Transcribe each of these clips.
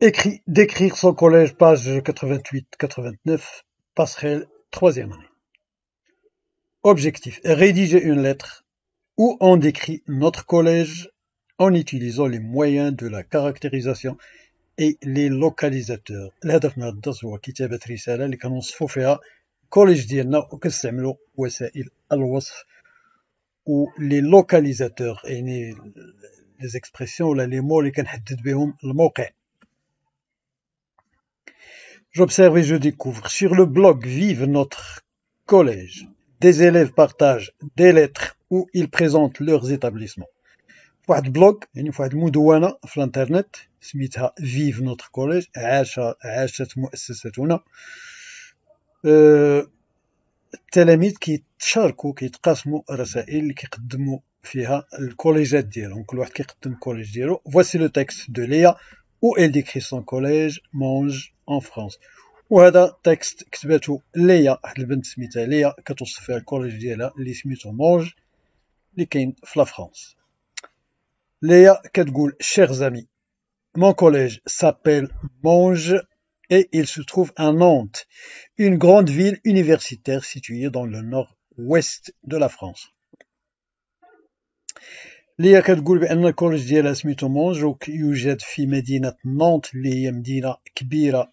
écrit, d'écrire son collège, page 88-89, passerelle troisième année. Objectif, rédiger une lettre où on décrit notre collège en utilisant les moyens de la caractérisation et les localisateurs. L'adaf fiha dialna wasail ou les localisateurs et les expressions les mots li kan bihom le J'observe et je découvre sur le blog Vive notre collège, des élèves partagent des lettres où ils présentent leurs établissements. Pour un blog, il faut être mû de un à flanternet. C'est Vive notre collège. Et ça, ça, ça, ça, qui partagent, qui partagent à rasail, qui qdmo via le collège diero. On peut voir qu'il y a collège diero. Voici le texte de Leia où elle décrit son collège, mange. France ou à la texte qui se battent ou les a le vent de Léa, et les a collège d'y là les smith au monde les qu'un France les a chers amis mon collège s'appelle monge et il se trouve à nantes une grande ville universitaire située dans le nord-ouest de la France Léa a quatre gouls et un collège d'y est là smith au monde j'ai eu j'ai fait médina de nantes les mdina kibira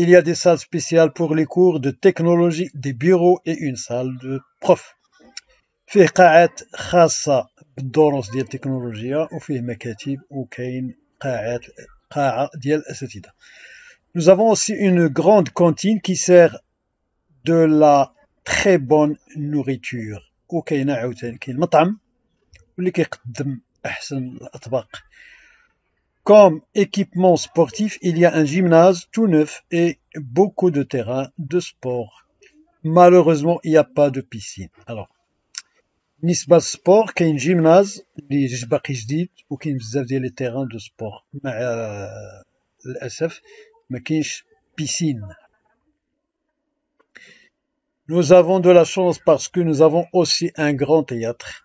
Il y a des salles spéciales pour les cours de technologie, des bureaux et une salle de prof. فيه قاعات خاصة بالدروس ديال التكنولوجيا وفيه مكاتب وكاين قاعات قاعة ديال الأساتذة. Nous avons aussi une grande cantine qui sert de la très bonne nourriture. وكاين عاوتاني كاين مطعم واللي كيقدم احسن الاطباق comme équipement sportif, il y a un gymnase tout neuf et beaucoup de terrains de sport. Malheureusement, il n'y a pas de piscine. Alors, Nisbaz Sport, qui est gymnase, les ou qui avaient les terrains de sport. Mais, euh, mais piscine. Nous avons de la chance parce que nous avons aussi un grand théâtre.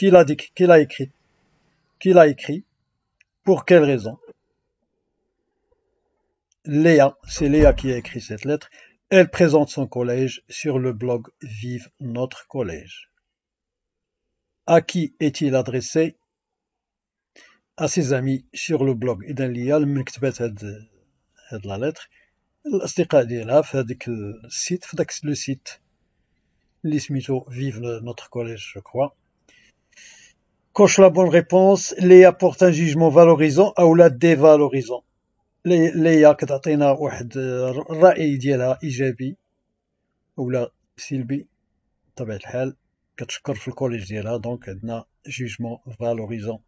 Qui l'a qui l'a écrit Qui l'a écrit Pour quelle raison Léa, c'est Léa qui a écrit cette lettre. Elle présente son collège sur le blog Vive notre collège. À qui est-il adressé À ses amis sur le blog. Il y a la lettre هاد لا le site site, site site Lismito Vive notre collège je crois quest la bonne réponse Léa porte un jugement valorisant ou dévalorisant Léa, tu as donné un avis positif. Ou si tu as un avis positif, tu donc un jugement valorisant.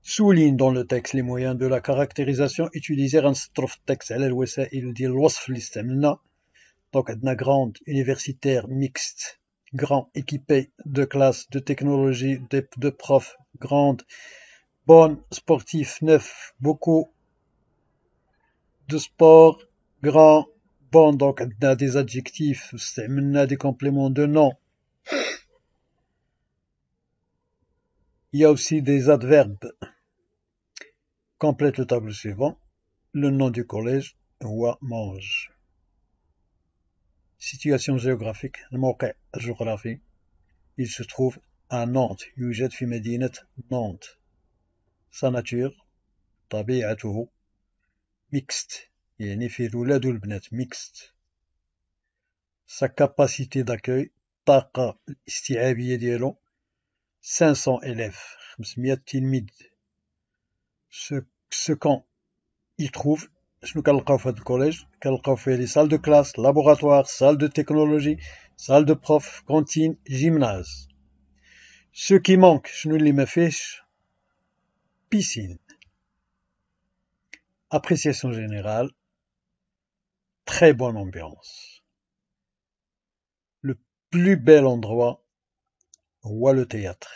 Souligne dans le texte les moyens de la caractérisation utilisés. dans se trouve le texte il dit l'Ouest, Donc, il grand universitaire mixte grand, équipé de classe, de technologie, de prof, grande, bonne, sportif, neuf, beaucoup de sport, grand, bon, donc on a des adjectifs, on a des compléments de nom. Il y a aussi des adverbes. Complète le tableau suivant. Le nom du collège, Roi Mange. Situation géographique, الجغرافي. Il se trouve à Nantes. يوجد في Nantes. Sa nature, طبيعته, mixte. يعني mixte. Sa capacité d'accueil, 500 élèves, Ce, camp il trouve شنو كنلقاو collège, الكوليج كنلقاو salles de classe, laboratoire, salle de technologie, salle de profs, cantine, gymnase. Ce qui manque, je ne l'ai piscine. Appréciation générale très bonne ambiance. Le plus bel endroit ou le théâtre.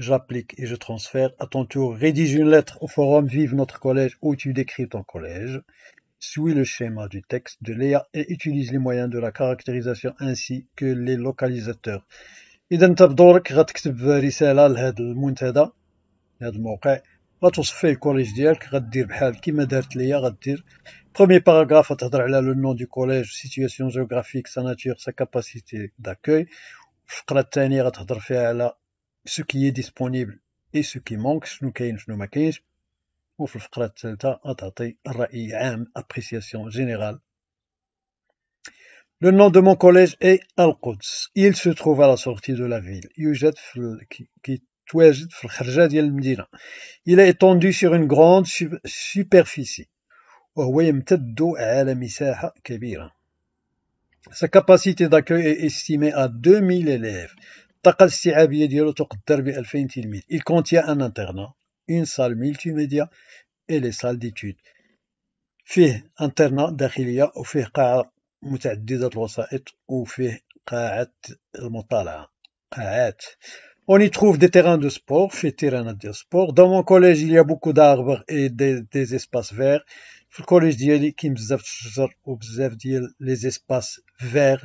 J'applique et je transfère. À ton tour, rédige une lettre au forum Vive notre collège où tu décris ton collège. Suis le schéma du texte de Léa et utilise les moyens de la caractérisation ainsi que les localisateurs. إذا أنت بدورك غتكتب رسالة لهذا المنتدى لهذا الموقع غتوصف فيه الكوليج ديالك غدير بحال كيما دارت ليا غدير برومي باراغراف غتهضر على لو نون دو كوليج سيتياسيون جيوغرافيك سا ناتور سا كاباسيتي داكوي الفقرة الثانية غتهضر فيها على ce qui est disponible et ce qui manque appréciation générale Le nom de mon collège est Al-Quds. Il se trouve à la sortie de la ville. Il est étendu sur une grande superficie. Sa capacité d'accueil est estimée à 2000 élèves. الطاقه الاستيعابيه ديالو تقدر ب 2000 تلميذ il contient un internat une salle multimédia et les salles d'études فيه انترنا داخليه وفيه قاعه متعدده الوسائط وفيه قاعه المطالعه قاعات On y trouve des terrains de sport, fait terrain de sport. Dans mon collège, il y a beaucoup d'arbres et des, des, espaces verts. Le collège d'Yali, qui les espaces verts,